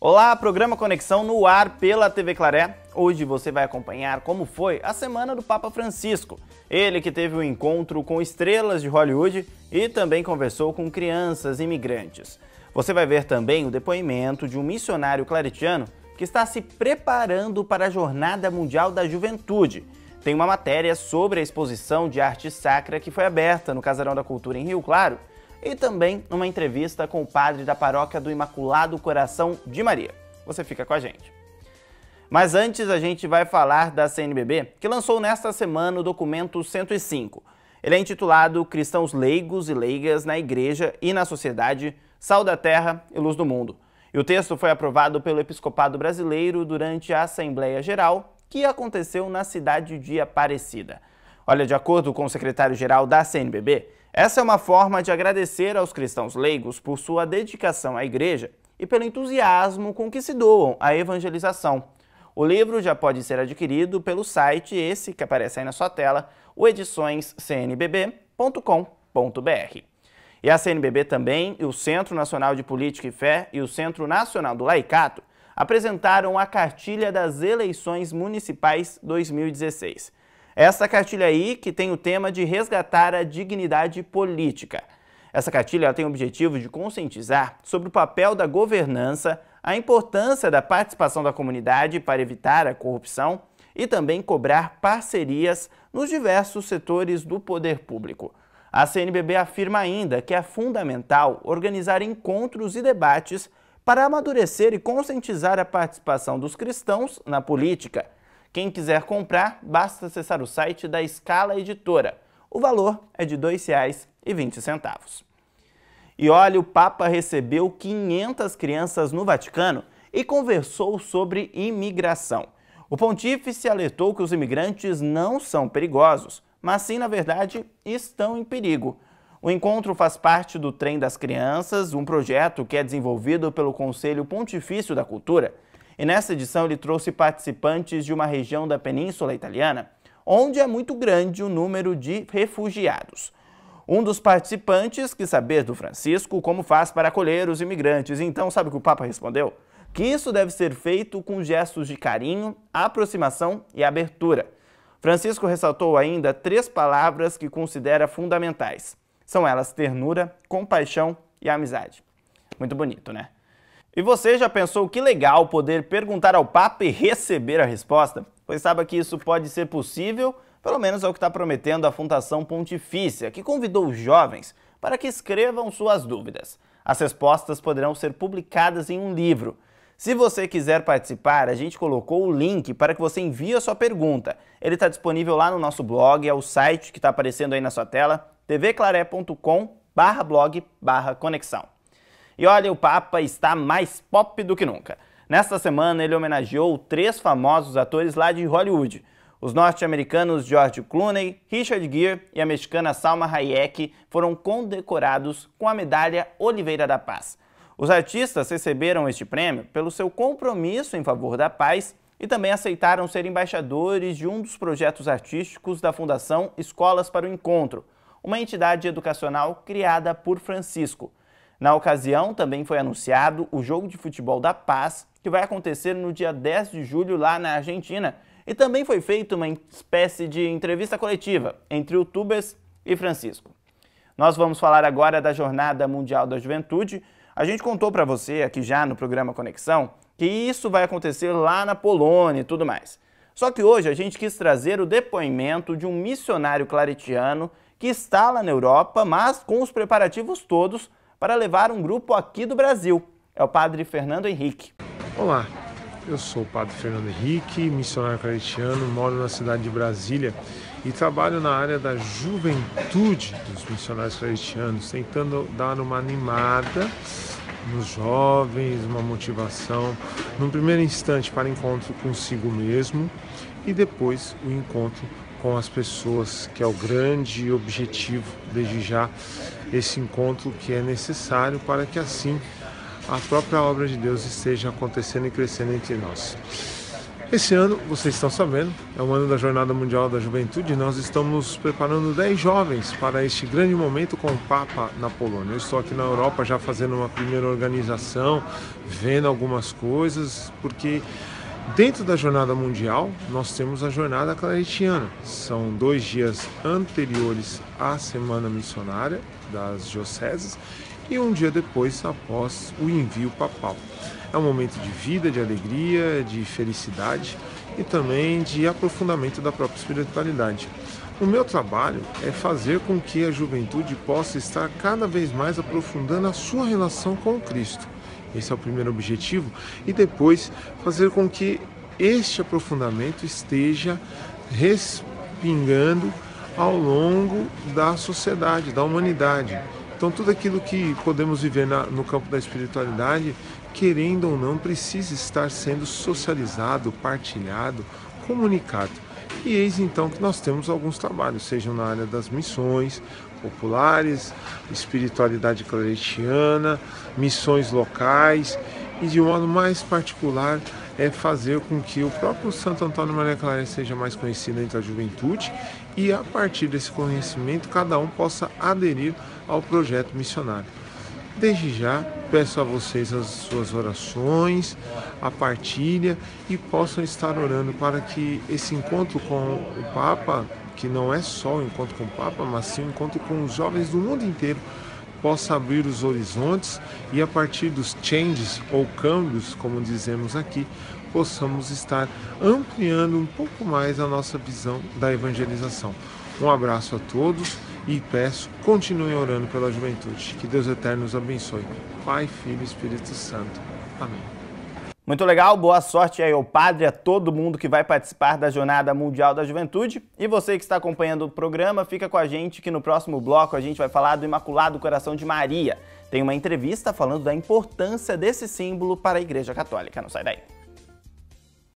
Olá, programa Conexão no ar pela TV Claré. Hoje você vai acompanhar como foi a semana do Papa Francisco. Ele que teve um encontro com estrelas de Hollywood e também conversou com crianças imigrantes. Você vai ver também o depoimento de um missionário claretiano que está se preparando para a Jornada Mundial da Juventude. Tem uma matéria sobre a exposição de arte sacra que foi aberta no Casarão da Cultura em Rio Claro e também numa entrevista com o padre da paróquia do Imaculado Coração de Maria. Você fica com a gente. Mas antes a gente vai falar da CNBB, que lançou nesta semana o documento 105. Ele é intitulado Cristãos Leigos e Leigas na Igreja e na Sociedade, Sal da Terra e Luz do Mundo. E o texto foi aprovado pelo Episcopado Brasileiro durante a Assembleia Geral, que aconteceu na cidade de Aparecida. Olha, de acordo com o secretário-geral da CNBB, essa é uma forma de agradecer aos cristãos leigos por sua dedicação à igreja e pelo entusiasmo com que se doam à evangelização. O livro já pode ser adquirido pelo site, esse que aparece aí na sua tela, o ediçõescnbb.com.br. E a CNBB também, e o Centro Nacional de Política e Fé e o Centro Nacional do Laicato apresentaram a cartilha das eleições municipais 2016. Essa cartilha aí que tem o tema de resgatar a dignidade política. Essa cartilha tem o objetivo de conscientizar sobre o papel da governança, a importância da participação da comunidade para evitar a corrupção e também cobrar parcerias nos diversos setores do poder público. A CNBB afirma ainda que é fundamental organizar encontros e debates para amadurecer e conscientizar a participação dos cristãos na política quem quiser comprar, basta acessar o site da Escala Editora. O valor é de R$ 2,20. E olha, o Papa recebeu 500 crianças no Vaticano e conversou sobre imigração. O pontífice alertou que os imigrantes não são perigosos, mas sim, na verdade, estão em perigo. O encontro faz parte do Trem das Crianças, um projeto que é desenvolvido pelo Conselho Pontifício da Cultura e nessa edição ele trouxe participantes de uma região da Península Italiana onde é muito grande o número de refugiados. Um dos participantes quis saber do Francisco como faz para acolher os imigrantes. Então, sabe o que o Papa respondeu? Que isso deve ser feito com gestos de carinho, aproximação e abertura. Francisco ressaltou ainda três palavras que considera fundamentais. São elas ternura, compaixão e amizade. Muito bonito, né? E você já pensou que legal poder perguntar ao Papa e receber a resposta? Pois sabe que isso pode ser possível, pelo menos é o que está prometendo a Fundação Pontifícia, que convidou os jovens para que escrevam suas dúvidas. As respostas poderão ser publicadas em um livro. Se você quiser participar, a gente colocou o link para que você envie a sua pergunta. Ele está disponível lá no nosso blog, é o site que está aparecendo aí na sua tela, tvclaré.com blog conexão. E olha, o Papa está mais pop do que nunca. Nesta semana, ele homenageou três famosos atores lá de Hollywood. Os norte-americanos George Clooney, Richard Gere e a mexicana Salma Hayek foram condecorados com a medalha Oliveira da Paz. Os artistas receberam este prêmio pelo seu compromisso em favor da paz e também aceitaram ser embaixadores de um dos projetos artísticos da Fundação Escolas para o Encontro, uma entidade educacional criada por Francisco. Na ocasião, também foi anunciado o jogo de futebol da paz, que vai acontecer no dia 10 de julho lá na Argentina, e também foi feita uma espécie de entrevista coletiva entre youtubers e Francisco. Nós vamos falar agora da Jornada Mundial da Juventude. A gente contou para você aqui já no programa Conexão que isso vai acontecer lá na Polônia e tudo mais. Só que hoje a gente quis trazer o depoimento de um missionário claretiano que está lá na Europa, mas com os preparativos todos para levar um grupo aqui do Brasil. É o padre Fernando Henrique. Olá, eu sou o padre Fernando Henrique, missionário claretiano, moro na cidade de Brasília e trabalho na área da juventude dos missionários claretianos, tentando dar uma animada nos jovens, uma motivação, num primeiro instante para encontro consigo mesmo e depois o encontro com as pessoas, que é o grande objetivo desde já esse encontro que é necessário para que assim a própria obra de Deus esteja acontecendo e crescendo entre nós. Esse ano, vocês estão sabendo, é o ano da Jornada Mundial da Juventude e nós estamos preparando 10 jovens para este grande momento com o Papa na Polônia. Eu estou aqui na Europa já fazendo uma primeira organização, vendo algumas coisas, porque Dentro da jornada mundial, nós temos a jornada claretiana. São dois dias anteriores à semana missionária das dioceses e um dia depois após o envio papal. É um momento de vida, de alegria, de felicidade e também de aprofundamento da própria espiritualidade. O meu trabalho é fazer com que a juventude possa estar cada vez mais aprofundando a sua relação com Cristo esse é o primeiro objetivo. E depois fazer com que este aprofundamento esteja respingando ao longo da sociedade, da humanidade. Então, tudo aquilo que podemos viver na, no campo da espiritualidade, querendo ou não, precisa estar sendo socializado, partilhado, comunicado. E eis então que nós temos alguns trabalhos, sejam na área das missões populares, espiritualidade claretiana, missões locais e, de um modo mais particular, é fazer com que o próprio Santo Antônio Maria Clara seja mais conhecido entre a juventude e, a partir desse conhecimento, cada um possa aderir ao projeto missionário. Desde já, peço a vocês as suas orações, a partilha e possam estar orando para que esse encontro com o Papa que não é só o encontro com o Papa, mas sim o encontro com os jovens do mundo inteiro, possa abrir os horizontes e a partir dos changes ou câmbios, como dizemos aqui, possamos estar ampliando um pouco mais a nossa visão da evangelização. Um abraço a todos e peço, continuem orando pela juventude. Que Deus eterno os abençoe. Pai, Filho e Espírito Santo. Amém. Muito legal, boa sorte aí ao padre, a todo mundo que vai participar da Jornada Mundial da Juventude. E você que está acompanhando o programa, fica com a gente que no próximo bloco a gente vai falar do Imaculado Coração de Maria. Tem uma entrevista falando da importância desse símbolo para a Igreja Católica. Não sai daí.